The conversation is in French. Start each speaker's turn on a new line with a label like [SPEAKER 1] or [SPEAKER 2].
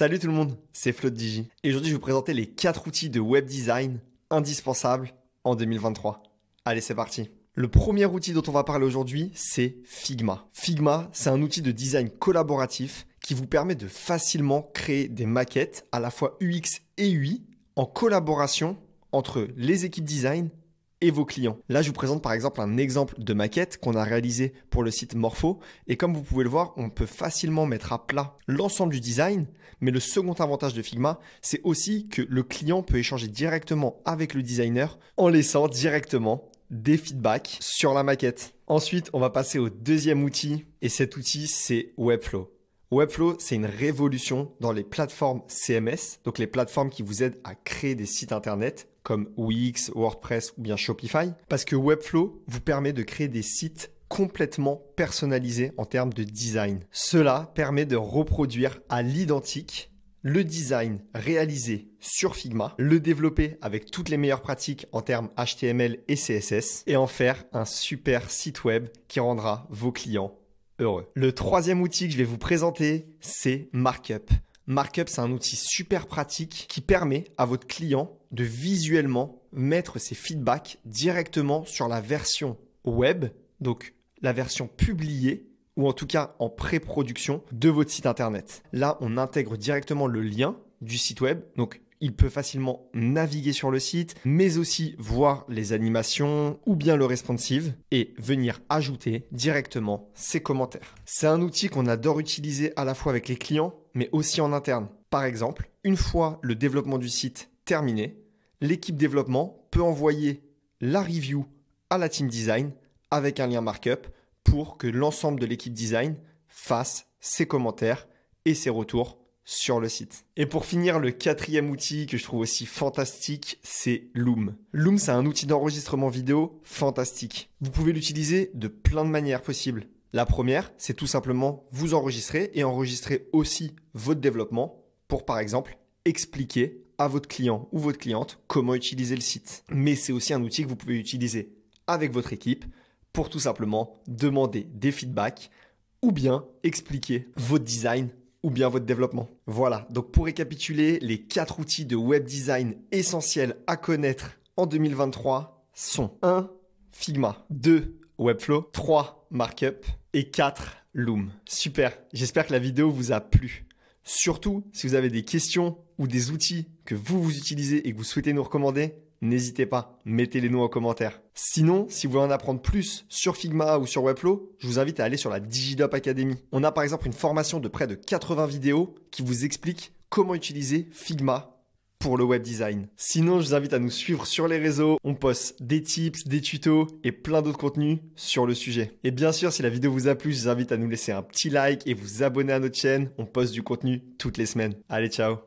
[SPEAKER 1] Salut tout le monde, c'est Flo Digi et aujourd'hui je vais vous présenter les 4 outils de web design indispensables en 2023. Allez, c'est parti. Le premier outil dont on va parler aujourd'hui, c'est Figma. Figma, c'est un outil de design collaboratif qui vous permet de facilement créer des maquettes à la fois UX et UI en collaboration entre les équipes design et vos clients. Là, je vous présente par exemple un exemple de maquette qu'on a réalisé pour le site Morpho. Et comme vous pouvez le voir, on peut facilement mettre à plat l'ensemble du design. Mais le second avantage de Figma, c'est aussi que le client peut échanger directement avec le designer en laissant directement des feedbacks sur la maquette. Ensuite, on va passer au deuxième outil. Et cet outil, c'est Webflow. Webflow, c'est une révolution dans les plateformes CMS, donc les plateformes qui vous aident à créer des sites internet comme Wix, WordPress ou bien Shopify, parce que Webflow vous permet de créer des sites complètement personnalisés en termes de design. Cela permet de reproduire à l'identique le design réalisé sur Figma, le développer avec toutes les meilleures pratiques en termes HTML et CSS, et en faire un super site web qui rendra vos clients le troisième outil que je vais vous présenter, c'est Markup. Markup, c'est un outil super pratique qui permet à votre client de visuellement mettre ses feedbacks directement sur la version web, donc la version publiée ou en tout cas en pré-production de votre site internet. Là, on intègre directement le lien du site web, donc il peut facilement naviguer sur le site, mais aussi voir les animations ou bien le responsive et venir ajouter directement ses commentaires. C'est un outil qu'on adore utiliser à la fois avec les clients, mais aussi en interne. Par exemple, une fois le développement du site terminé, l'équipe développement peut envoyer la review à la team design avec un lien markup pour que l'ensemble de l'équipe design fasse ses commentaires et ses retours sur le site. Et pour finir, le quatrième outil que je trouve aussi fantastique, c'est Loom. Loom, c'est un outil d'enregistrement vidéo fantastique. Vous pouvez l'utiliser de plein de manières possibles. La première, c'est tout simplement vous enregistrer et enregistrer aussi votre développement pour, par exemple, expliquer à votre client ou votre cliente comment utiliser le site. Mais c'est aussi un outil que vous pouvez utiliser avec votre équipe pour tout simplement demander des feedbacks ou bien expliquer votre design ou bien votre développement. Voilà, donc pour récapituler, les quatre outils de web design essentiels à connaître en 2023 sont 1. Figma, 2. Webflow, 3. Markup et 4. Loom. Super, j'espère que la vidéo vous a plu. Surtout, si vous avez des questions ou des outils que vous, vous utilisez et que vous souhaitez nous recommander, n'hésitez pas, mettez-les nous en commentaire. Sinon, si vous voulez en apprendre plus sur Figma ou sur Webflow, je vous invite à aller sur la Digidop Academy. On a par exemple une formation de près de 80 vidéos qui vous explique comment utiliser Figma pour le web design. Sinon, je vous invite à nous suivre sur les réseaux. On poste des tips, des tutos et plein d'autres contenus sur le sujet. Et bien sûr, si la vidéo vous a plu, je vous invite à nous laisser un petit like et vous abonner à notre chaîne. On poste du contenu toutes les semaines. Allez, ciao